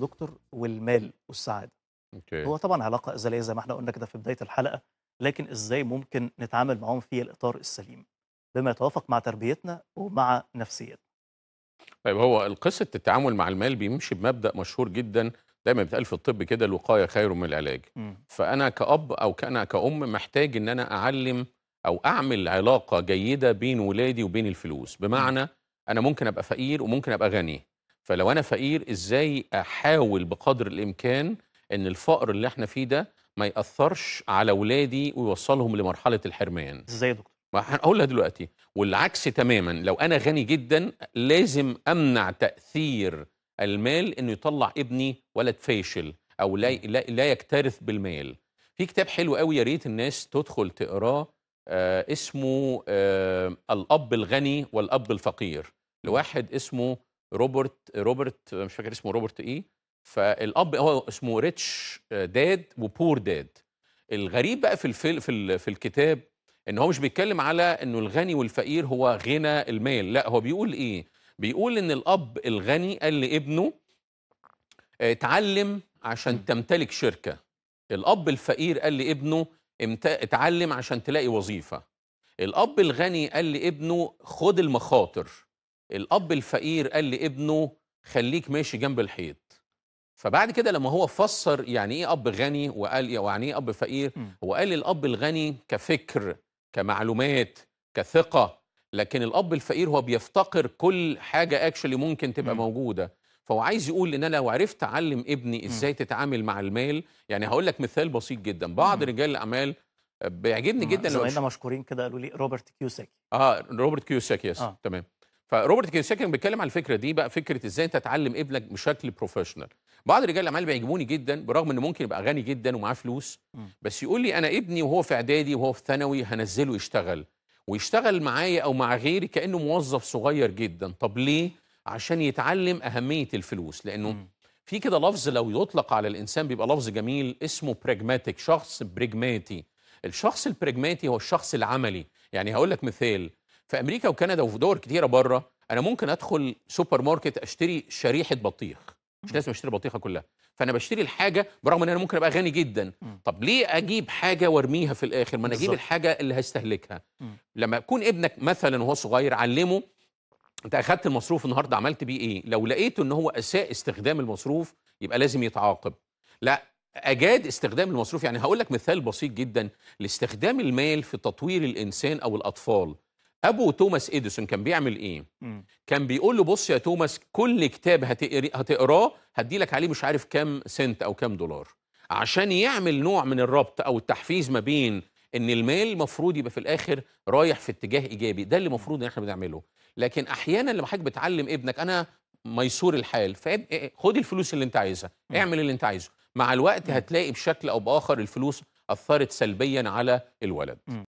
دكتور والمال والسعاده أوكي. هو طبعا علاقه ازليه زي ما احنا قلنا كده في بدايه الحلقه لكن ازاي ممكن نتعامل معاهم في الاطار السليم بما يتوافق مع تربيتنا ومع نفسيتنا طيب هو القصه التعامل مع المال بيمشي بمبدا مشهور جدا دايما بيتقال في الطب كده الوقايه خير من العلاج م. فانا كاب او كأنا كأم محتاج ان انا اعلم او اعمل علاقه جيده بين ولادي وبين الفلوس بمعنى م. انا ممكن ابقى فقير وممكن ابقى غني فلو انا فقير ازاي احاول بقدر الامكان ان الفقر اللي احنا فيه ده ما ياثرش على اولادي ويوصلهم لمرحله الحرمان ازاي يا دكتور هقولها دلوقتي والعكس تماما لو انا غني جدا لازم امنع تاثير المال انه يطلع ابني ولد فاشل او لا لا, لا يكترث بالمال في كتاب حلو قوي يا ريت الناس تدخل تقراه آه اسمه آه الاب الغني والاب الفقير لواحد اسمه روبرت روبرت مش فاكر اسمه روبرت ايه فالاب هو اسمه ريتش داد وبور داد الغريب بقى في الفيل في, ال في الكتاب ان هو مش بيتكلم على انه الغني والفقير هو غنى المال لا هو بيقول ايه بيقول ان الاب الغني قال لابنه آه، اتعلم عشان تمتلك شركه الاب الفقير قال لابنه اتعلم عشان تلاقي وظيفه الاب الغني قال لابنه خد المخاطر الاب الفقير قال لابنه خليك ماشي جنب الحيط فبعد كده لما هو فسر يعني ايه اب غني وقال يعني ايه اب فقير إمم. هو قال الاب الغني كفكر كمعلومات كثقه لكن الاب الفقير هو بيفتقر كل حاجه اكشلي ممكن تبقى م. إمم. موجوده فهو عايز يقول ان انا لو عرفت اعلم ابني إمم. ازاي م. تتعامل مع المال يعني هقول لك مثال بسيط جدا بعض م. رجال الاعمال بيعجبني جدا لو زمايلنا مشكورين كده قالوا لي روبرت كيوساكي اه روبرت كيوساكي يس آه. تمام فروبرت كيوساكي كان بيتكلم على الفكره دي بقى فكره ازاي انت تعلم ابنك بشكل بروفيشنال بعض رجال الاعمال بيعجبوني جدا برغم انه ممكن يبقى غني جدا ومعاه فلوس بس يقول لي انا ابني وهو في اعدادي وهو في ثانوي هنزله يشتغل ويشتغل معايا او مع غيري كانه موظف صغير جدا طب ليه عشان يتعلم اهميه الفلوس لانه م. في كده لفظ لو يطلق على الانسان بيبقى لفظ جميل اسمه براجماتيك شخص براجماتي الشخص البراجماتي هو الشخص العملي يعني هقول لك مثال في امريكا وكندا وفي دول كتيره بره انا ممكن ادخل سوبر ماركت اشتري شريحه بطيخ مش لازم اشتري بطيخه كلها فانا بشتري الحاجه برغم ان انا ممكن ابقى غني جدا طب ليه اجيب حاجه وارميها في الاخر ما انا اجيب الحاجه اللي هستهلكها لما يكون ابنك مثلا وهو صغير علمه انت اخدت المصروف النهارده عملت بيه ايه لو لقيته ان هو اساء استخدام المصروف يبقى لازم يتعاقب لا اجاد استخدام المصروف يعني هقول لك مثال بسيط جدا لاستخدام المال في تطوير الانسان او الاطفال ابو توماس اديسون كان بيعمل ايه مم. كان بيقول له بص يا توماس كل كتاب هتقري هتقراه هدي لك عليه مش عارف كام سنت او كام دولار عشان يعمل نوع من الربط او التحفيز ما بين ان المال المفروض يبقى في الاخر رايح في اتجاه ايجابي ده اللي المفروض ان احنا بنعمله لكن احيانا لما حضرتك بتعلم ابنك انا ميسور الحال فخد إيه، إيه، الفلوس اللي انت عايزها اعمل اللي انت عايزه مع الوقت هتلاقي بشكل او باخر الفلوس اثرت سلبيا على الولد مم.